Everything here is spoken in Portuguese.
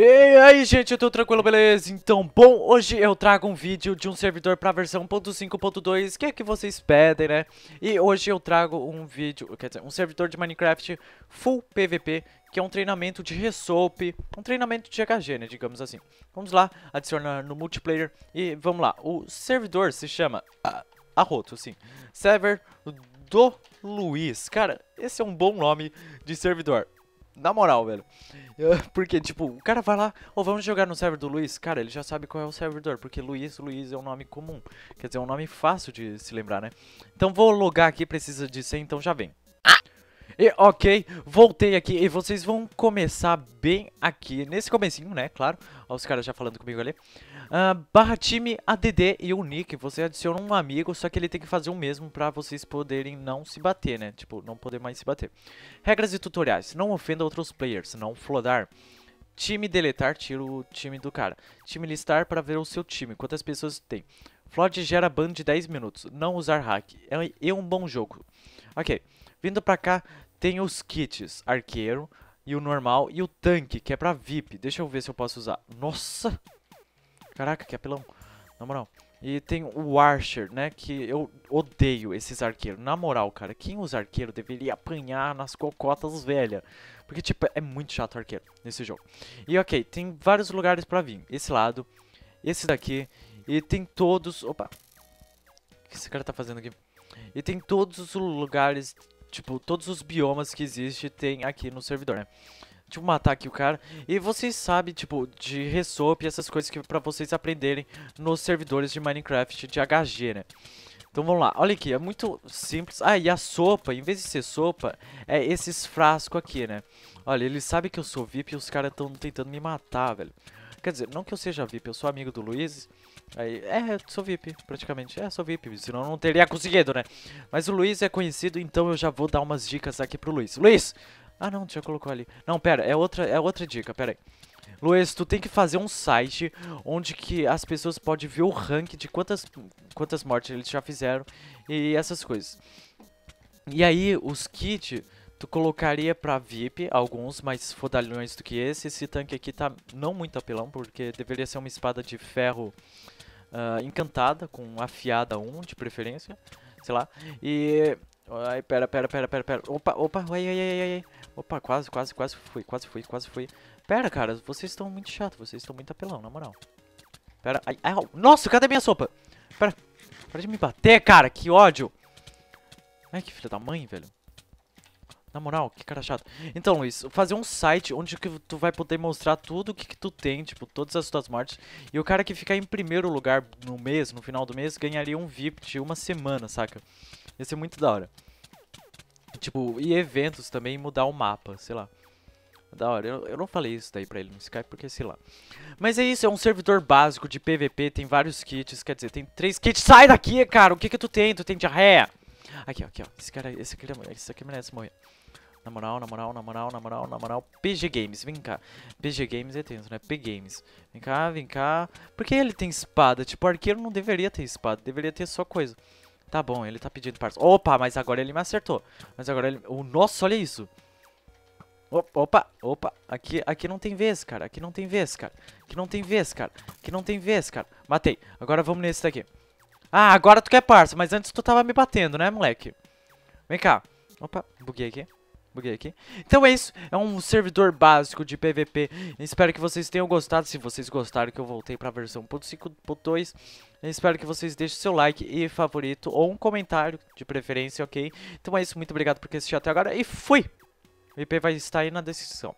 E aí, gente, eu tô tranquilo, beleza? Então, bom, hoje eu trago um vídeo de um servidor pra versão 1.5.2, que é que vocês pedem, né? E hoje eu trago um vídeo, quer dizer, um servidor de Minecraft full PVP, que é um treinamento de Resolve, um treinamento de HG, né, digamos assim. Vamos lá, adicionar no multiplayer e vamos lá. O servidor se chama... Ah, Arroto, sim. Server do Luiz. Cara, esse é um bom nome de servidor na moral, velho. porque, tipo, o cara vai lá, ou oh, vamos jogar no server do Luiz. Cara, ele já sabe qual é o servidor, porque Luiz, Luiz é um nome comum. Quer dizer, é um nome fácil de se lembrar, né? Então vou logar aqui, precisa de 100, então já vem. Ah! E ok, voltei aqui e vocês vão começar bem aqui, nesse comecinho, né, claro. Olha os caras já falando comigo ali. Uh, barra time, ADD e o nick, você adiciona um amigo, só que ele tem que fazer o mesmo pra vocês poderem não se bater, né? Tipo, não poder mais se bater. Regras e tutoriais, não ofenda outros players, não flodar. Time deletar, tira o time do cara. Time listar para ver o seu time, quantas pessoas tem. Flood gera ban de 10 minutos, não usar hack, é, é um bom jogo. Ok, vindo pra cá, tem os kits arqueiro e o normal e o tanque, que é pra VIP. Deixa eu ver se eu posso usar. Nossa! Caraca, que apelão. Na moral. E tem o Archer, né? Que eu odeio esses arqueiros. Na moral, cara, quem usa arqueiro deveria apanhar nas cocotas velhas. Porque, tipo, é muito chato arqueiro nesse jogo. E ok, tem vários lugares pra vir. Esse lado, esse daqui. E tem todos. Opa! O que esse cara tá fazendo aqui? E tem todos os lugares Tipo, todos os biomas que existem tem aqui no servidor, né? Tipo, matar aqui o cara. E vocês sabem, tipo, de ressop e essas coisas que pra vocês aprenderem nos servidores de Minecraft de HG, né? Então vamos lá, olha aqui, é muito simples. Ah, e a sopa, em vez de ser sopa, é esses frascos aqui, né? Olha, eles sabem que eu sou VIP e os caras estão tentando me matar, velho. Quer dizer, não que eu seja VIP, eu sou amigo do Luiz. Aí, é, sou VIP, praticamente. É, sou VIP, senão não teria conseguido, né? Mas o Luiz é conhecido, então eu já vou dar umas dicas aqui pro Luiz. Luiz! Ah, não, já colocou ali. Não, pera, é outra, é outra dica, pera aí. Luiz, tu tem que fazer um site onde que as pessoas podem ver o rank de quantas, quantas mortes eles já fizeram e essas coisas. E aí, os kits Tu colocaria pra VIP alguns mais fodalhões do que esse. Esse tanque aqui tá não muito apelão, porque deveria ser uma espada de ferro uh, encantada, com afiada 1 de preferência. Sei lá. E... Ai, pera, pera, pera, pera, pera. Opa, opa, ai, ai, ai, ai. Opa, quase, quase, quase fui, quase fui, quase fui. Pera, cara, vocês estão muito chato, vocês estão muito apelão, na moral. Pera, ai, ai, nossa, cadê minha sopa? Pera, para de me bater, cara, que ódio. Ai, que filha da mãe, velho. Na moral, que cara chato. Então, Luiz, fazer um site onde que tu vai poder mostrar tudo o que, que tu tem, tipo, todas as tuas mortes. E o cara que ficar em primeiro lugar no mês, no final do mês, ganharia um VIP de uma semana, saca? Ia ser muito da hora. Tipo, e eventos também, mudar o mapa, sei lá. Da hora, eu, eu não falei isso daí pra ele no Skype, porque sei lá. Mas é isso, é um servidor básico de PVP, tem vários kits, quer dizer, tem três kits. Sai daqui, cara, o que que tu tem? Tu tem diarreia? Aqui, aqui, ó. Esse cara, esse aqui, esse aqui merece morrer. Na moral, na moral, na moral, na moral, na moral. PG Games, vem cá. PG Games é tenso, né? P Games. Vem cá, vem cá. Por que ele tem espada? Tipo, arqueiro não deveria ter espada, deveria ter só coisa. Tá bom, ele tá pedindo parça. Opa, mas agora ele me acertou. Mas agora ele... Oh, nossa, olha isso. Opa, opa, aqui, aqui não tem vez, cara, aqui não tem vez, cara, aqui não tem vez, cara, aqui não tem vez, cara, matei, agora vamos nesse daqui. Ah, agora tu quer parça, mas antes tu tava me batendo, né, moleque? Vem cá, opa, buguei aqui, Buguei aqui. Então é isso, é um servidor básico de PVP. Espero que vocês tenham gostado. Se vocês gostaram que eu voltei para a versão 1.5.2, espero que vocês deixem seu like e favorito ou um comentário de preferência, ok? Então é isso, muito obrigado por assistir até agora e fui! O IP vai estar aí na descrição.